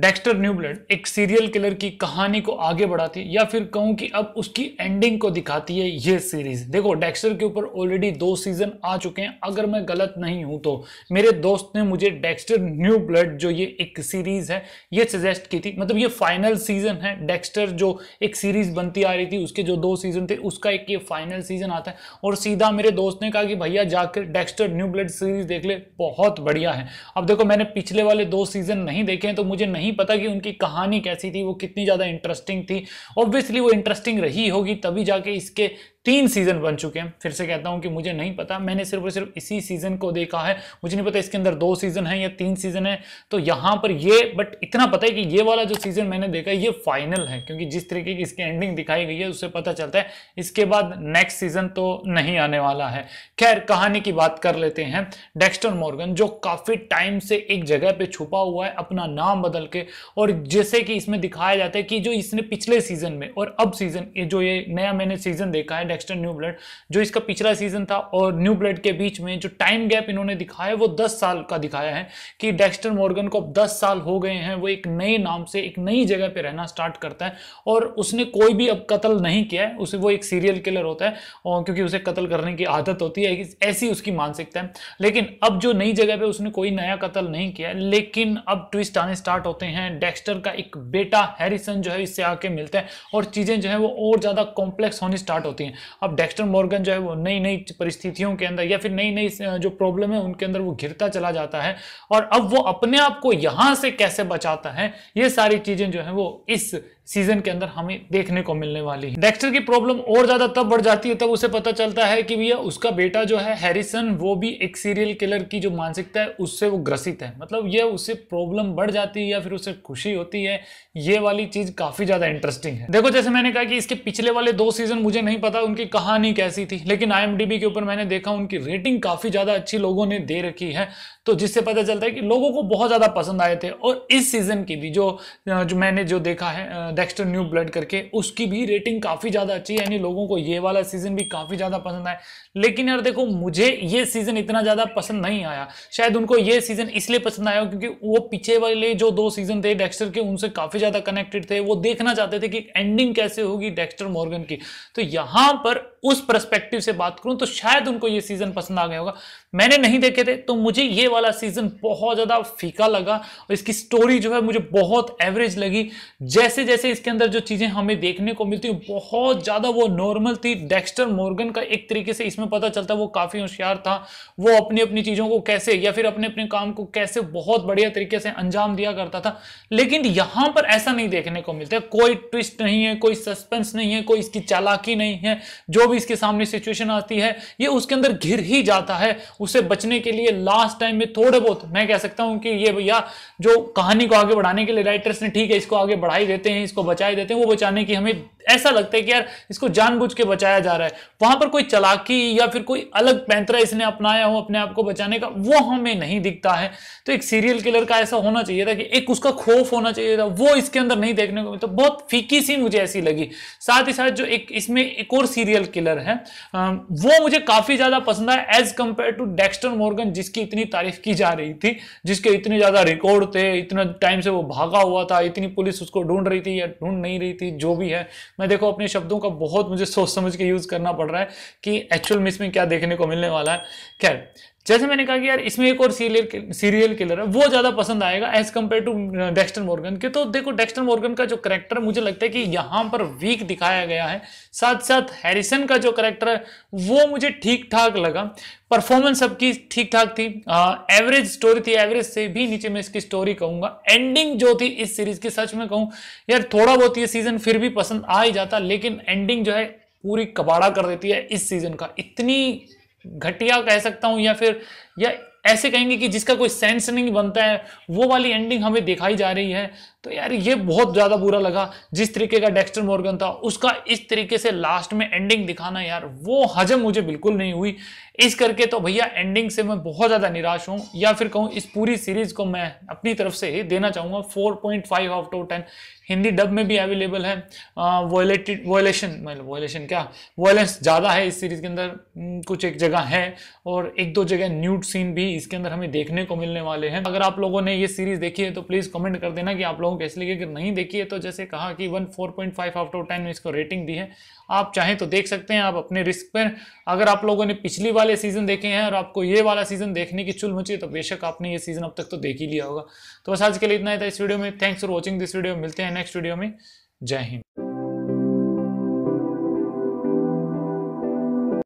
Dexter न्यूब्लड एक serial killer की कहानी को आगे बढ़ाती है या फिर कहूं कि अब उसकी एंडिंग को दिखाती है ये सीरीज देखो डेक्स्टर के ऊपर ऑलरेडी दो सीजन आ चुके हैं अगर मैं गलत नहीं हूं तो मेरे दोस्त ने मुझे डेक्स्टर न्यू ब्लड जो ये एक सीरीज है ये सजेस्ट की थी मतलब ये फाइनल सीजन है डेक्स्टर जो एक सीरीज बनती आ रही थी उसके जो दो सीजन थे उसका एक ये फाइनल सीजन आता है और सीधा मेरे दोस्त ने कहा कि भैया जाकर डेक्स्टर न्यू ब्लड सीरीज देख ले बहुत बढ़िया है अब देखो मैंने पिछले वाले दो सीजन नहीं देखे हैं तो मुझे नहीं नहीं पता कि उनकी कहानी कैसी थी वो कितनी ज़्यादा इंटरेस्टिंग थी ऑब्वियसली वो इंटरेस्टिंग रही होगी तभी जाके इसके तीन सीजन बन चुके हैं फिर से कहता हूं कि मुझे नहीं पता मैंने सिर्फ और सिर्फ इसी सीजन को देखा है मुझे नहीं पता इसके अंदर दो सीजन है या तीन सीजन है तो यहां पर ये बट इतना पता है कि ये वाला जो सीजन मैंने देखा है ये फाइनल है क्योंकि जिस तरीके की इसकी एंडिंग दिखाई गई है उससे पता चलता है इसके बाद नेक्स्ट सीजन तो नहीं आने वाला है खैर कहानी की बात कर लेते हैं डेक्स्टर मॉर्गन जो काफी टाइम से एक जगह पर छुपा हुआ है अपना नाम बदल के और जैसे कि इसमें दिखाया जाता है कि जो इसने पिछले सीजन में और अब सीजन जो ये नया मैंने सीजन देखा है डेक्स्टर न्यू ब्लड जो इसका पिछला सीजन था और न्यू ब्लड के बीच में जो टाइम गैप इन्होंने दिखाया है वो दस साल का दिखाया है कि डेक्स्टर मॉर्गन को अब दस साल हो गए हैं वो एक नए नाम से एक नई जगह पर रहना स्टार्ट करता है और उसने कोई भी अब कत्ल नहीं किया है उसे वो एक सीरियल किलर होता है और क्योंकि उसे कत्ल करने की आदत होती है ऐसी उसकी मानसिकता है लेकिन अब जो नई जगह पर उसने कोई नया कत्ल नहीं किया लेकिन अब ट्विस्ट आने स्टार्ट होते हैं डेक्स्टर का एक बेटा हैरिसन जो है इससे आके मिलता है और चीज़ें जो है वो और ज़्यादा कॉम्प्लेक्स होनी स्टार्ट होती हैं अब डेक्स्टर मॉर्गन जो है वो नई नई परिस्थितियों के अंदर या फिर नई नई जो प्रॉब्लम है उनके अंदर वो घिरता चला जाता है और अब वो अपने आप को यहाँ से कैसे बचाता है ये सारी चीज़ें जो है वो इस सीजन के अंदर हमें देखने को मिलने वाली है डेक्स्टर की प्रॉब्लम और ज्यादा तब बढ़ जाती है तब उसे पता चलता है कि भैया उसका बेटा जो है हैरिसन वो भी एक सीरियल किलर की जो मानसिकता है उससे वो ग्रसित है मतलब ये उसे प्रॉब्लम बढ़ जाती है या फिर उसे खुशी होती है ये वाली चीज काफी ज्यादा इंटरेस्टिंग है देखो जैसे मैंने कहा कि इसके पिछले वाले दो सीजन मुझे नहीं पता उनकी कहानी कैसी थी लेकिन आई के ऊपर मैंने देखा उनकी रेटिंग काफी ज्यादा अच्छी लोगों ने दे रखी है तो जिससे पता चलता है कि लोगों को बहुत ज्यादा पसंद आए थे और इस सीजन की भी जो, जो मैंने जो देखा है डेक्स्टर न्यू ब्लड करके उसकी भी रेटिंग काफ़ी ज़्यादा अच्छी है यानी लोगों को ये वाला सीज़न भी काफ़ी ज़्यादा पसंद आया लेकिन यार देखो मुझे ये सीज़न इतना ज़्यादा पसंद नहीं आया शायद उनको ये सीज़न इसलिए पसंद आया क्योंकि वो पीछे वाले जो दो सीज़न थे डेक्स्टर के उनसे काफ़ी ज़्यादा कनेक्टेड थे वो देखना चाहते थे कि एंडिंग कैसे होगी डेक्स्टर मॉर्गन की तो यहां पर उस परस्पेक्टिव से बात करूं तो शायद उनको ये सीजन पसंद आ गया होगा मैंने नहीं देखे थे तो मुझे ये वाला सीजन बहुत ज़्यादा फीका लगा और इसकी स्टोरी जो है मुझे बहुत एवरेज लगी जैसे जैसे इसके अंदर जो चीज़ें हमें देखने को मिलती बहुत ज़्यादा वो नॉर्मल थी डेक्स्टर मॉर्गन का एक तरीके से इसमें पता चलता वो काफ़ी होशियार था वो अपनी अपनी चीज़ों को कैसे या फिर अपने अपने काम को कैसे बहुत बढ़िया तरीके से अंजाम दिया करता था लेकिन यहां पर ऐसा नहीं देखने को मिलता कोई ट्विस्ट नहीं है कोई सस्पेंस नहीं है कोई इसकी चालाकी नहीं है जो भी इसके सामने सिचुएशन आती है ये उसके अंदर घिर ही जाता है उसे बचने के लिए लास्ट टाइम में थोड़े बहुत मैं कह सकता हूं कि ये भैया जो कहानी को आगे बढ़ाने के लिए राइटर्स ने ठीक है इसको आगे बढ़ाई देते हैं इसको बचाए देते हैं वो बचाने की हमें ऐसा लगता है कि यार इसको जानबूझ के बचाया जा रहा है वहां पर कोई चलाकी या फिर कोई अलग पैंतरा इसने अपनाया हो अपने आप को बचाने का वो हमें नहीं दिखता है तो एक सीरियल किलर का ऐसा होना चाहिए था कि एक उसका खौफ होना चाहिए था वो इसके अंदर नहीं देखने को मिलता तो बहुत फीकी सी मुझे ऐसी लगी साथ ही साथ जो एक इसमें एक और सीरियल किलर है वो मुझे काफी ज्यादा पसंद आया as compare to Dexter Morgan जिसकी इतनी तारीफ की जा रही थी जिसके इतने ज्यादा रिकॉर्ड थे इतना टाइम से वो भागा हुआ था इतनी पुलिस उसको ढूंढ रही थी या ढूंढ नहीं रही थी जो भी है मैं देखो अपने शब्दों का बहुत मुझे सोच समझ के यूज करना पड़ रहा है कि एक्चुअल में इसमें क्या देखने को मिलने वाला है खैर जैसे मैंने कहा कि यार इसमें एक और सीरियल सीरियल किलर है वो ज़्यादा पसंद आएगा as compare to Dexter Morgan के तो देखो डेक्स्टर मॉर्गन का जो करेक्टर मुझे लगता है कि यहाँ पर वीक दिखाया गया है साथ साथ हैरिसन का जो करेक्टर है वो मुझे ठीक ठाक लगा परफॉर्मेंस सबकी ठीक ठाक थी एवरेज स्टोरी थी एवरेज से भी नीचे मैं इसकी स्टोरी कहूंगा एंडिंग जो थी इस सीरीज की सच में कहूँ यार थोड़ा बहुत ये सीजन फिर भी पसंद आ ही जाता लेकिन एंडिंग जो है पूरी कबाड़ा कर देती है इस सीजन का इतनी घटिया कह सकता हूं या फिर या ऐसे कहेंगे कि जिसका कोई सेंस नहीं बनता है वो वाली एंडिंग हमें दिखाई जा रही है तो यार ये बहुत ज़्यादा बुरा लगा जिस तरीके का डेक्स्टर मॉर्गन था उसका इस तरीके से लास्ट में एंडिंग दिखाना यार वो हजम मुझे बिल्कुल नहीं हुई इस करके तो भैया एंडिंग से मैं बहुत ज़्यादा निराश हूं या फिर कहूं इस पूरी सीरीज़ को मैं अपनी तरफ से ही देना चाहूंगा four point five out of ten Hindi dub में भी अवेलेबल है वोलेटेड वोलेशन मतलब वोलेशन क्या वोलेंस ज़्यादा है इस सीरीज़ के अंदर कुछ एक जगह है और एक दो जगह न्यूड सीन भी इसके अंदर हमें देखने को मिलने वाले हैं अगर आप लोगों ने ये सीरीज़ देखी है तो प्लीज़ कमेंट कर देना कि आप लोग लोगों को इसलिए अगर नहीं देखी है तो जैसे कहा कि one four point five out of ten में इसको रेटिंग दी है आप चाहें तो देख सकते हैं आप अपने रिस्क पर अगर आप लोगों ने पिछली वाले सीजन देखे हैं और आपको ये वाला सीजन देखने की चुल मची है तो बेशक आपने ये सीजन अब तक तो देख ही लिया होगा तो बस आज के लिए इतना ही था इस वीडियो में thanks for watching this video मिलते हैं नेक्स्ट वीडियो में जय हिंद